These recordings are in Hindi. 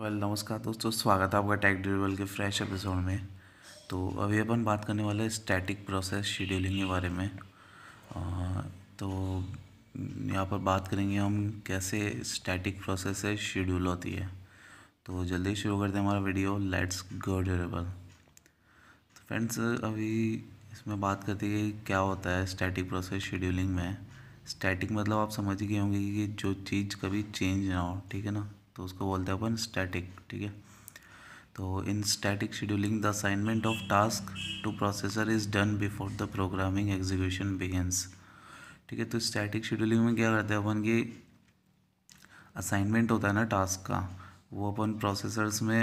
वेल well, नमस्कार दोस्तों स्वागत है आपका टैक ड्रिवल के फ्रेश एपिसोड में तो अभी अपन बात करने वाले हैं स्टैटिक प्रोसेस शेड्यूलिंग के बारे में आ, तो यहाँ पर बात करेंगे हम कैसे स्टैटिक प्रोसेस से शेड्यूल होती है तो जल्दी शुरू करते हैं हमारा वीडियो लेट्स गो ड्यूरेबल तो फ्रेंड्स अभी इसमें बात करते हैं क्या होता है स्टैटिक प्रोसेस शेड्यूलिंग में स्टैटिक मतलब आप समझ गए होंगे कि जो चीज़ कभी चेंज ना हो ठीक है ना तो उसको बोलते हैं अपन स्टैटिक ठीक है तो in static scheduling the assignment of task to processor is done before the programming execution begins ठीक है तो स्टैटिक शेड्यूलिंग में क्या करते हैं अपन की असाइनमेंट होता है ना टास्क का वो अपन प्रोसेसर्स में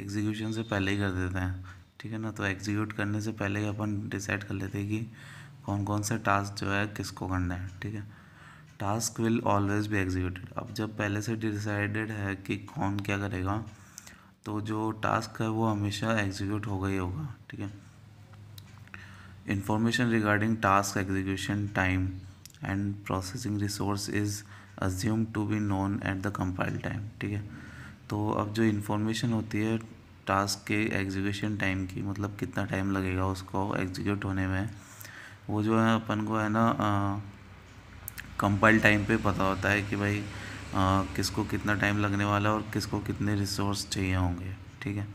एग्जीक्यूशन से पहले ही कर देते हैं ठीक है ना तो एग्जीक्यूट करने से पहले ही अपन डिसाइड कर लेते हैं कि कौन कौन सा टास्क जो है किसको करना है ठीक है टास्क विल ऑलवेज भी एग्जीक्यूटेड अब जब पहले से डिसाइडेड है कि कौन क्या करेगा तो जो टास्क है वो हमेशा एग्जीक्यूट होगा ही होगा ठीक है information regarding task execution time and processing resource is assume to be known at the compile time ठीक है तो अब जो इंफॉर्मेशन होती है टास्क के एग्जीक्यूशन टाइम की मतलब कितना टाइम लगेगा उसको एग्जीक्यूट होने में वो जो है अपन को है ना कंपाइल टाइम पे पता होता है कि भाई आ, किसको कितना टाइम लगने वाला है और किसको कितने रिसोर्स चाहिए होंगे ठीक है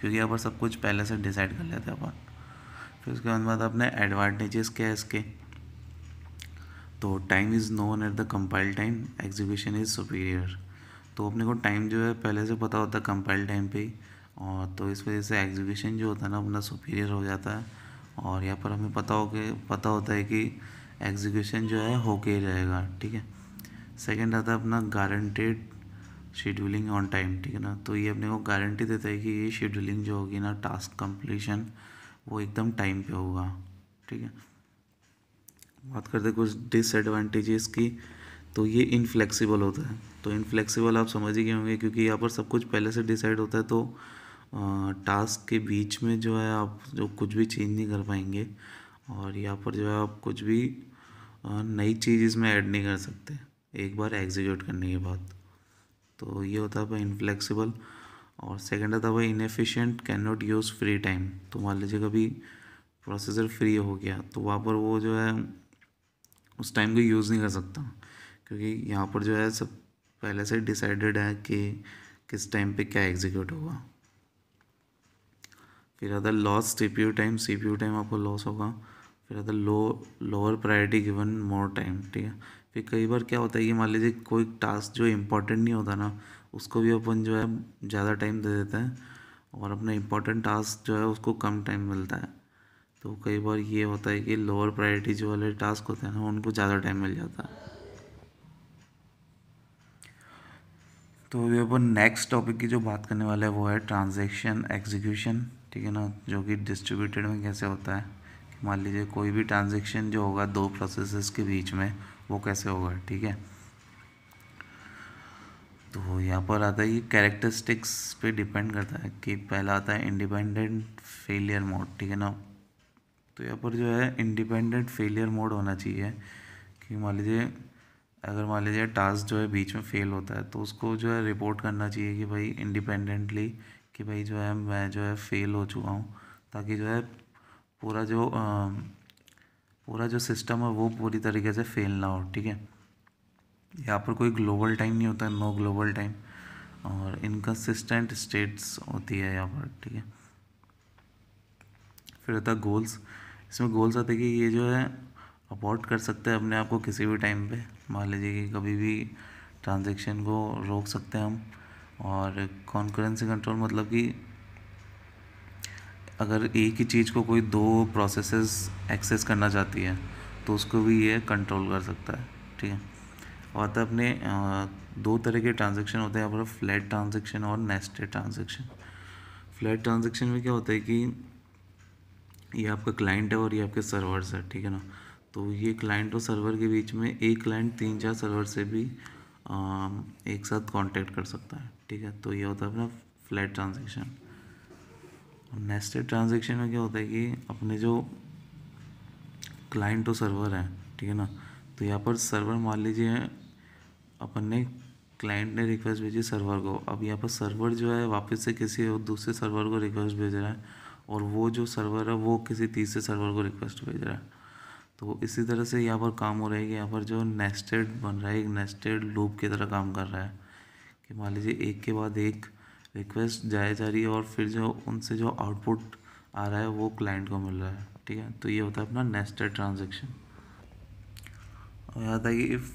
क्योंकि यहाँ पर सब कुछ पहले से डिसाइड कर लेते हैं अपन फिर उसके बाद अपने एडवांटेजेस क्या है इसके तो time is known at the compile time execution is superior तो अपने को टाइम जो है पहले से पता होता है कंपाइल टाइम पे ही और तो इस वजह से एग्जीक्यूशन जो होता है ना अपना सुपीरियर हो जाता है और यहाँ पर हमें पता हो के पता होता है कि एग्जीक्यूशन जो है होके ही रहेगा ठीक है सेकेंड आता है अपना गारंटेड शेड्यूलिंग ऑन टाइम ठीक है ना तो ये अपने को गारंटी देता है कि ये शेड्यूलिंग जो होगी ना टास्क कंप्लीशन वो एकदम टाइम पे होगा ठीक है बात करते कुछ डिसएडवांटेजेस की तो ये इनफ्लेक्सिबल होता है तो इनफ्लेक्सिबल आप समझ ही गए होंगे क्योंकि यहाँ पर सब कुछ पहले से डिसाइड होता है तो टास्क के बीच में जो है आप जो कुछ भी चेंज नहीं कर पाएंगे और यहाँ पर जो है आप कुछ भी और नई चीज़ इसमें ऐड नहीं कर सकते एक बार एग्जीक्यूट करने के बाद तो ये होता है भाई इनफ्लेक्सीबल और सेकेंड होता भाई inefficient can not use free time तो मान लीजिए कभी प्रोसेसर फ्री हो गया तो वहाँ पर वो जो है उस टाइम को यूज़ नहीं कर सकता क्योंकि यहाँ पर जो है सब पहले से डिसाइडेड है कि किस टाइम पे क्या एग्जीक्यूट होगा फिर आता loss C P U time C P U time आपको लॉस होगा फिर आता low lower priority given more time ठीक है फिर कई बार क्या होता है कि मान लीजिए कोई टास्क जो इम्पोर्टेंट नहीं होता ना उसको भी अपन जो है ज़्यादा टाइम दे देते हैं और अपना इम्पोर्टेंट टास्क जो है उसको कम टाइम मिलता है तो कई बार ये होता है कि लोअर प्रायोरिटी जो वाले टास्क होते हैं ना उनको ज़्यादा टाइम मिल जाता है तो ये अपन नेक्स्ट टॉपिक की जो बात करने वाला है वो है ट्रांजैक्शन एग्जीक्यूशन ठीक है ना जो कि डिस्ट्रीब्यूटेड में कैसे होता है मान लीजिए कोई भी ट्रांजेक्शन जो होगा दो प्रोसेसेस के बीच में वो कैसे होगा ठीक है तो यहाँ पर आता है ये कैरेक्टरिस्टिक्स पे डिपेंड करता है कि पहला आता है इंडिपेंडेंट फेलियर मोड ठीक है ना तो यहाँ पर जो है इंडिपेंडेंट फेलियर मोड होना चाहिए कि मान लीजिए अगर मान लीजिए टास्क जो है बीच में फेल होता है तो उसको जो है रिपोर्ट करना चाहिए कि भाई इंडिपेंडेंटली कि भाई जो है मैं जो है फ़ेल हो चुका हूँ ताकि जो है पूरा जो आ, पूरा जो सिस्टम है वो पूरी तरीके से फेल ना हो ठीक है यहाँ पर कोई ग्लोबल टाइम नहीं होता नो ग्लोबल टाइम और इनकन्सिस्टेंट स्टेट्स होती है यहाँ पर ठीक है फिर होता है गोल्स इसमें गोल्स आते हैं कि ये जो है अपोर्ट कर सकते हैं अपने आप को किसी भी टाइम पे मान लीजिए कि कभी भी ट्रांजेक्शन को रोक सकते हैं हम और कॉन्करेंसी कंट्रोल मतलब कि अगर एक ही चीज़ को कोई दो प्रोसेस एक्सेस करना चाहती है तो उसको भी ये कंट्रोल कर सकता है ठीक है और तो अपने दो तरह के ट्रांजेक्शन होते हैं अपना फ्लैट ट्रांजेक्शन और नेस्टेड ट्रांजेक्शन फ्लैट ट्रांजेक्शन में क्या होता है कि ये आपका क्लाइंट है और ये आपके सर्वर है ठीक है ना तो ये क्लाइंट और सर्वर के बीच में एक क्लाइंट तीन चार सर्वर से भी आ, एक साथ कांटेक्ट कर सकता है ठीक है तो ये होता है अपना फ्लैट ट्रांजेक्शन नेस्टेड ट्रांजेक्शन में क्या होता है कि अपने जो क्लाइंट और सर्वर है ठीक है ना तो यहाँ पर सर्वर मान लीजिए अपन ने क्लाइंट ने रिक्वेस्ट भेजी सर्वर को अब यहाँ पर सर्वर जो है वापस से किसी और दूसरे सर्वर को रिक्वेस्ट भेज रहा है और वो जो सर्वर है वो किसी तीसरे सर्वर को रिक्वेस्ट भेज रहा है तो इसी तरह से यहाँ पर काम हो रहा है कि यहाँ पर जो नेस्टेड बन रहा है एक नेस्टेड लूप की तरह काम कर रहा है कि मान लीजिए एक के बाद एक रिक्वेस्ट जाए जा रही है और फिर जो उनसे जो आउटपुट आ रहा है वो क्लाइंट को मिल रहा है ठीक है तो ये होता है अपना नेस्टेड ट्रांजेक्शन और याद आइए कि if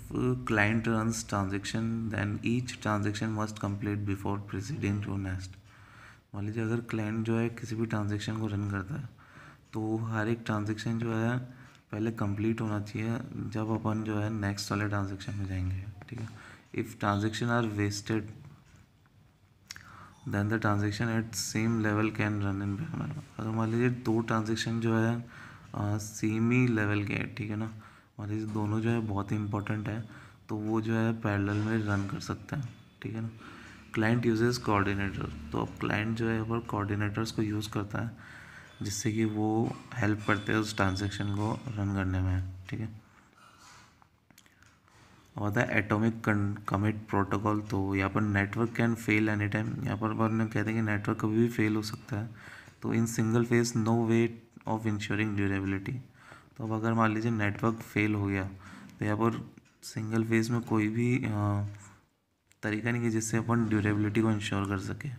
client runs transaction then each transaction must complete before proceeding to nest मान लीजिए अगर क्लाइंट जो है किसी भी ट्रांजेक्शन को रन करता है तो हर एक ट्रांजेक्शन जो है पहले कंप्लीट होना चाहिए जब अपन जो है नेक्स्ट वाले ट्रांजेक्शन में जाएंगे ठीक है if transaction are wasted then the transaction at same level can run in अगर मान लीजिए दो ट्रांजेक्शन जो है सेम ही लेवल के हैं ठीक है ना मान लीजिए दोनों जो है बहुत ही इंपॉर्टेंट है तो वो जो है पैरेलल में रन कर सकते हैं ठीक है ना क्लाइंट यूजेस कोऑर्डिनेटर तो अब क्लाइंट जो है पर कोऑर्डिनेटर्स को यूज़ करता है जिससे कि वो हेल्प करते हैं उस ट्रांजेक्शन को रन करने में ठीक है और होता है एटॉमिक कमिट प्रोटोकॉल तो यहाँ पर network can fail any time यहाँ पर अपन कहते हैं कि नेटवर्क कभी भी फेल हो सकता है तो in single phase no way of ensuring durability तो अब अगर मान लीजिए नेटवर्क फेल हो गया तो यहाँ पर सिंगल फेज में कोई भी आ, तरीका नहीं है जिससे अपन ड्यूरेबिलिटी को इंश्योर कर सके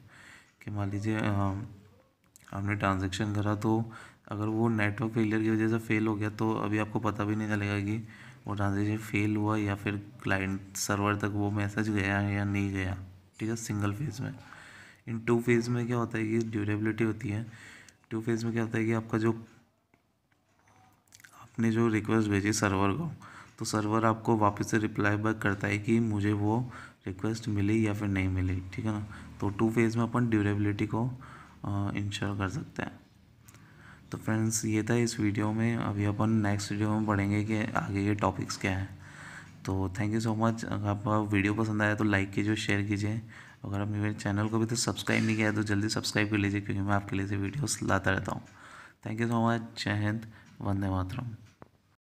कि मान लीजिए आपने ट्रांजेक्शन करा तो अगर वो नेटवर्क फेलियर की वजह से फेल हो गया तो अभी आपको पता भी नहीं चलेगा कि वो ट्रांजेक्शन फेल हुआ या फिर क्लाइंट सर्वर तक वो मैसेज गया या नहीं गया ठीक है सिंगल फेज़ में इन टू फेज़ में क्या होता है कि ड्यूरेबिलिटी होती है टू फेज़ में क्या होता है कि आपका जो आपने जो रिक्वेस्ट भेजी सर्वर को तो सर्वर आपको वापस से रिप्लाई बैक करता है कि मुझे वो रिक्वेस्ट मिली या फिर नहीं मिली ठीक है ना तो टू फेज़ में अपन ड्यूरेबिलिटी को इंश्योर कर सकते हैं तो फ्रेंड्स ये था इस वीडियो में अभी अपन नेक्स्ट वीडियो में पढ़ेंगे कि आगे के टॉपिक्स क्या हैं तो थैंक यू सो मच अगर आपका वीडियो पसंद आया तो लाइक कीजिए शेयर कीजिए अगर आपने मेरे चैनल को भी तो सब्सक्राइब नहीं किया है तो जल्दी सब्सक्राइब कर लीजिए क्योंकि मैं आपके लिए वीडियोस लाता रहता हूँ थैंक यू सो मच जय हिंद वंदे मातरम